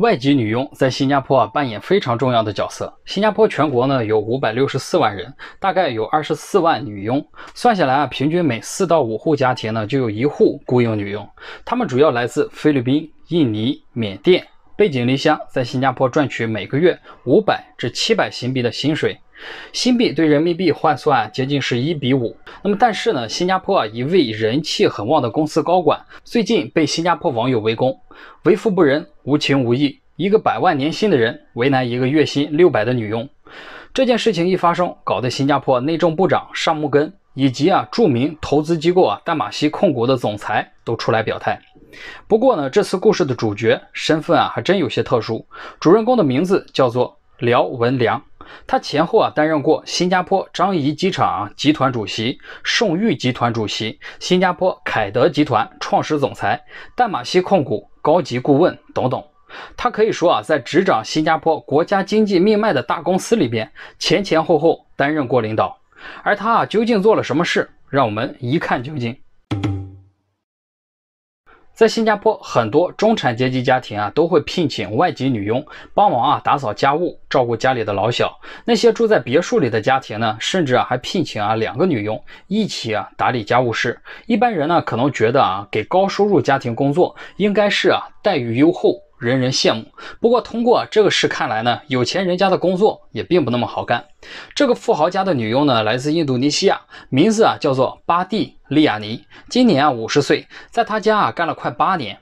外籍女佣在新加坡啊扮演非常重要的角色。新加坡全国呢有五百六十四万人，大概有二十四万女佣，算下来啊，平均每四到五户家庭呢就有一户雇佣女佣。她们主要来自菲律宾、印尼、缅甸。背井离乡，在新加坡赚取每个月五百至七百新币的薪水，新币对人民币换算接近是一比五。那么，但是呢，新加坡啊一位人气很旺的公司高管最近被新加坡网友围攻，为富不仁，无情无义，一个百万年薪的人为难一个月薪六百的女佣。这件事情一发生，搞得新加坡内政部长尚木根以及啊著名投资机构啊淡马锡控股的总裁都出来表态。不过呢，这次故事的主角身份啊，还真有些特殊。主人公的名字叫做廖文良，他前后啊担任过新加坡樟宜机场集团主席、宋裕集团主席、新加坡凯德集团创始总裁、淡马锡控股高级顾问等等。他可以说啊，在执掌新加坡国家经济命脉的大公司里边，前前后后担任过领导。而他啊，究竟做了什么事，让我们一看究竟。在新加坡，很多中产阶级家庭啊，都会聘请外籍女佣帮忙啊打扫家务、照顾家里的老小。那些住在别墅里的家庭呢，甚至啊还聘请啊两个女佣一起啊打理家务事。一般人呢可能觉得啊给高收入家庭工作应该是啊待遇优厚。人人羡慕。不过，通过这个事看来呢，有钱人家的工作也并不那么好干。这个富豪家的女佣呢，来自印度尼西亚，名字啊叫做巴蒂利亚尼，今年啊五十岁，在他家啊干了快八年。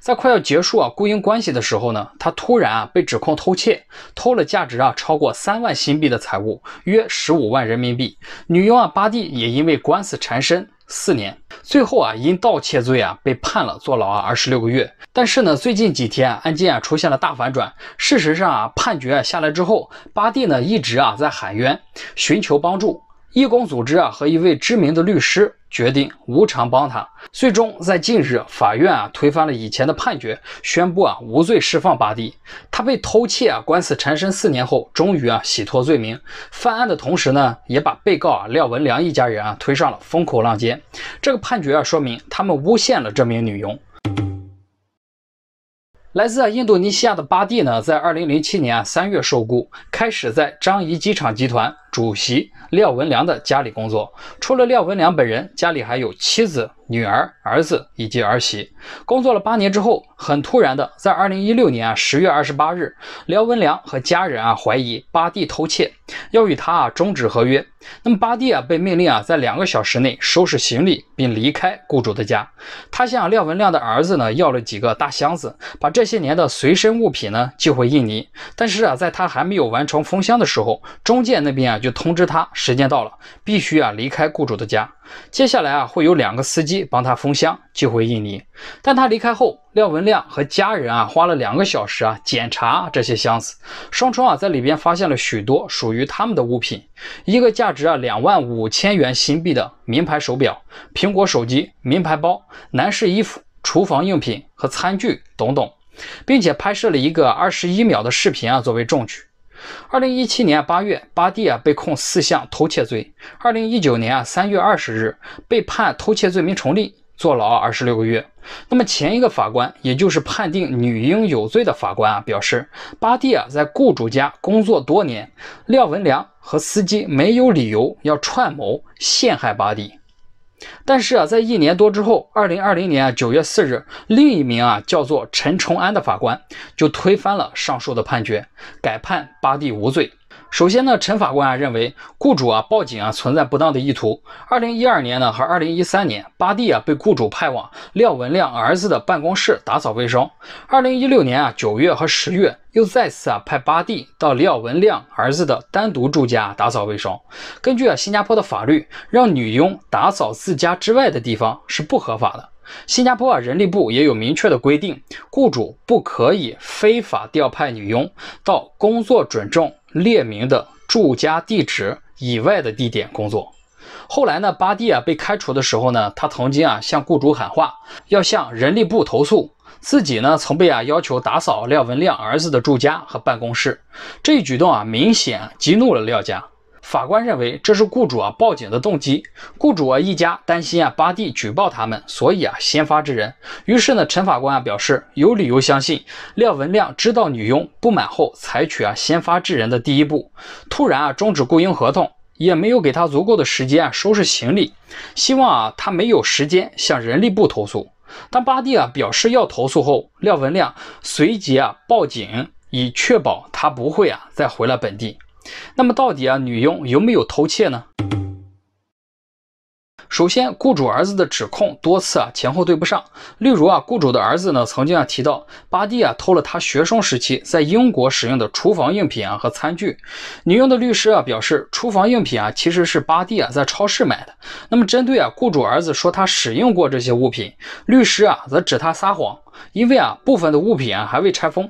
在快要结束啊雇佣关系的时候呢，他突然啊被指控偷窃，偷了价值啊超过三万新币的财物，约十五万人民币。女佣啊巴蒂也因为官司缠身。四年，最后啊，因盗窃罪啊，被判了坐牢啊二十六个月。但是呢，最近几天案件啊出现了大反转。事实上啊，判决下来之后，巴蒂呢一直啊在喊冤，寻求帮助。义工组织啊和一位知名的律师决定无偿帮他。最终在近日，法院啊推翻了以前的判决，宣布啊无罪释放巴蒂。他被偷窃啊官司缠身四年后，终于啊洗脱罪名。犯案的同时呢，也把被告啊廖文良一家人啊推上了风口浪尖。这个判决啊说明他们诬陷了这名女佣。来自印度尼西亚的巴蒂呢，在二零零七年三月受雇，开始在樟宜机场集团。主席廖文良的家里工作，除了廖文良本人，家里还有妻子、女儿、儿子以及儿媳。工作了八年之后，很突然的，在二零一六年啊十月二十八日，廖文良和家人啊怀疑巴蒂偷窃，要与他啊终止合约。那么巴蒂啊被命令啊在两个小时内收拾行李并离开雇主的家。他向廖文亮的儿子呢要了几个大箱子，把这些年的随身物品呢寄回印尼。但是啊在他还没有完成封箱的时候，中介那边啊就。就通知他，时间到了，必须啊离开雇主的家。接下来啊，会有两个司机帮他封箱，寄回印尼。但他离开后，廖文亮和家人啊花了两个小时啊检查这些箱子，双窗啊在里边发现了许多属于他们的物品：一个价值啊两万五千元新币的名牌手表、苹果手机、名牌包、男士衣服、厨房用品和餐具等等，并且拍摄了一个二十一秒的视频啊作为证据。二零一七年八月，巴蒂啊被控四项偷窃罪。二零一九年啊三月二十日，被判偷窃罪名成立，坐牢二十六个月。那么前一个法官，也就是判定女婴有罪的法官啊，表示巴蒂啊在雇主家工作多年，廖文良和司机没有理由要串谋陷害巴蒂。但是啊，在一年多之后，二零二零年啊九月四日，另一名啊叫做陈崇安的法官就推翻了上述的判决，改判巴蒂无罪。首先呢，陈法官啊认为雇主啊报警啊存在不当的意图。二零一二年呢和二零一三年，巴蒂啊被雇主派往廖文亮儿子的办公室打扫卫生。二零一六年啊九月和十月又再次啊派巴蒂到廖文亮儿子的单独住家打扫卫生。根据啊新加坡的法律，让女佣打扫自家之外的地方是不合法的。新加坡啊人力部也有明确的规定，雇主不可以非法调派女佣到工作准证。列明的住家地址以外的地点工作。后来呢，巴蒂啊被开除的时候呢，他曾经啊向雇主喊话，要向人力部投诉自己呢曾被啊要求打扫廖文亮儿子的住家和办公室。这一举动啊明显激怒了廖家。法官认为这是雇主啊报警的动机，雇主啊一家担心啊巴蒂举报他们，所以啊先发制人。于是呢，陈法官啊表示有理由相信廖文亮知道女佣不满后，采取啊先发制人的第一步，突然啊终止雇佣合同，也没有给他足够的时间啊收拾行李，希望啊他没有时间向人力部投诉。当巴蒂啊表示要投诉后，廖文亮随即啊报警，以确保他不会啊再回了本地。那么到底啊，女佣有没有偷窃呢？首先，雇主儿子的指控多次啊前后对不上。例如啊，雇主的儿子呢曾经啊提到巴蒂啊偷了他学生时期在英国使用的厨房用品啊和餐具。女佣的律师啊表示，厨房用品啊其实是巴蒂啊在超市买的。那么针对啊雇主儿子说他使用过这些物品，律师啊则指他撒谎，因为啊部分的物品啊还未拆封。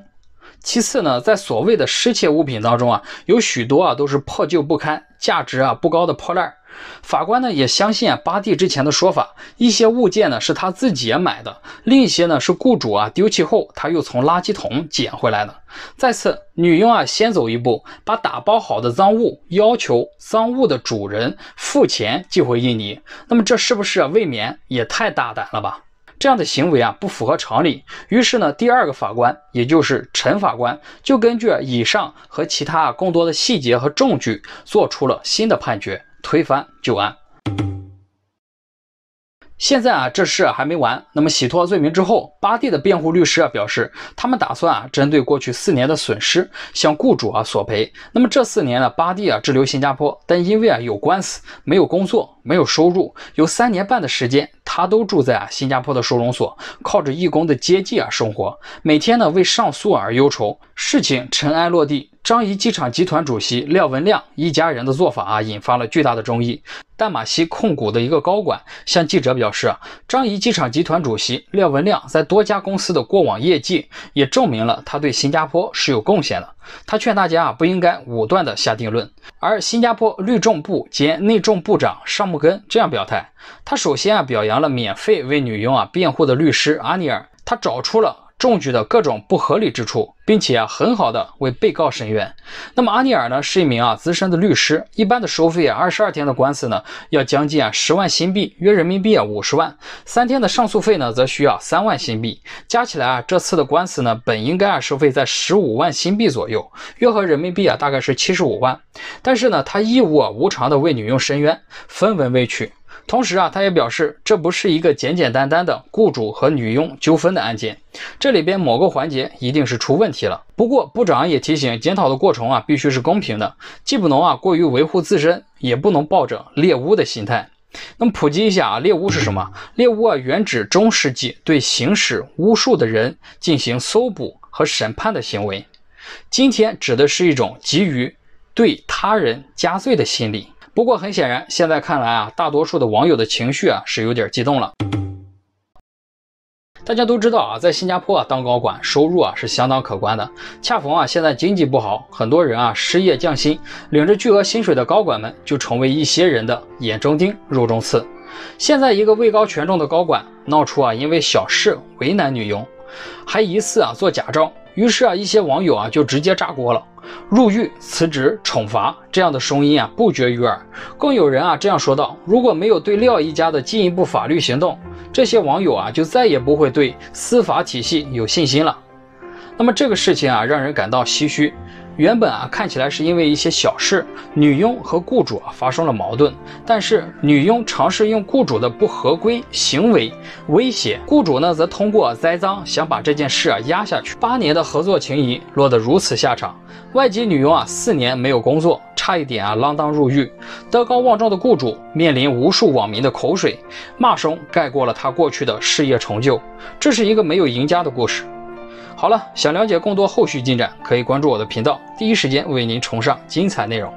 其次呢，在所谓的失窃物品当中啊，有许多啊都是破旧不堪、价值啊不高的破烂。法官呢也相信啊巴蒂之前的说法，一些物件呢是他自己买的，另一些呢是雇主啊丢弃后他又从垃圾桶捡回来的。再次，女佣啊先走一步，把打包好的赃物要求赃物的主人付钱寄回印尼，那么这是不是未免也太大胆了吧？这样的行为啊不符合常理，于是呢，第二个法官，也就是陈法官，就根据以上和其他更多的细节和证据，做出了新的判决，推翻旧案。现在啊，这事还没完。那么洗脱罪名之后，巴蒂的辩护律师啊表示，他们打算啊针对过去四年的损失向雇主啊索赔。那么这四年呢，巴蒂啊滞留新加坡，但因为啊有官司，没有工作，没有收入，有三年半的时间，他都住在啊新加坡的收容所，靠着义工的接济啊生活，每天呢为上诉而忧愁。事情尘埃落地。张仪机场集团主席廖文亮一家人的做法啊，引发了巨大的争议。淡马锡控股的一个高管向记者表示，张仪机场集团主席廖文亮在多家公司的过往业绩也证明了他对新加坡是有贡献的。他劝大家啊，不应该武断的下定论。而新加坡律政部兼内政部长尚木根这样表态：，他首先啊表扬了免费为女佣啊辩护的律师阿尼尔，他找出了。中举的各种不合理之处，并且啊，很好的为被告申冤。那么阿尼尔呢，是一名啊资深的律师。一般的收费啊，二十二天的官司呢，要将近啊十万新币，约人民币啊五十万；三天的上诉费呢，则需要三万新币，加起来啊，这次的官司呢，本应该啊收费在十五万新币左右，约合人民币啊大概是七十五万。但是呢，他义务啊无偿的为女佣申冤，分文未取。同时啊，他也表示，这不是一个简简单单的雇主和女佣纠纷的案件，这里边某个环节一定是出问题了。不过，部长也提醒，检讨的过程啊，必须是公平的，既不能啊过于维护自身，也不能抱着猎巫的心态。那么，普及一下啊，猎巫是什么？猎巫啊，原指中世纪对行使巫术的人进行搜捕和审判的行为，今天指的是一种急于对他人加罪的心理。不过很显然，现在看来啊，大多数的网友的情绪啊是有点激动了。大家都知道啊，在新加坡啊当高管，收入啊是相当可观的。恰逢啊现在经济不好，很多人啊失业降薪，领着巨额薪水的高管们就成为一些人的眼中钉、肉中刺。现在一个位高权重的高管闹出啊因为小事为难女佣，还疑似啊做假账。于是啊，一些网友啊就直接炸锅了，入狱、辞职、惩罚这样的声音啊不绝于耳。更有人啊这样说道：“如果没有对廖一家的进一步法律行动，这些网友啊就再也不会对司法体系有信心了。”那么这个事情啊让人感到唏嘘。原本啊，看起来是因为一些小事，女佣和雇主啊发生了矛盾。但是女佣尝试用雇主的不合规行为威胁雇主呢，则通过栽赃想把这件事啊压下去。八年的合作情谊落得如此下场，外籍女佣啊四年没有工作，差一点啊锒铛入狱。德高望重的雇主面临无数网民的口水骂声，盖过了他过去的事业成就。这是一个没有赢家的故事。好了，想了解更多后续进展，可以关注我的频道，第一时间为您重上精彩内容。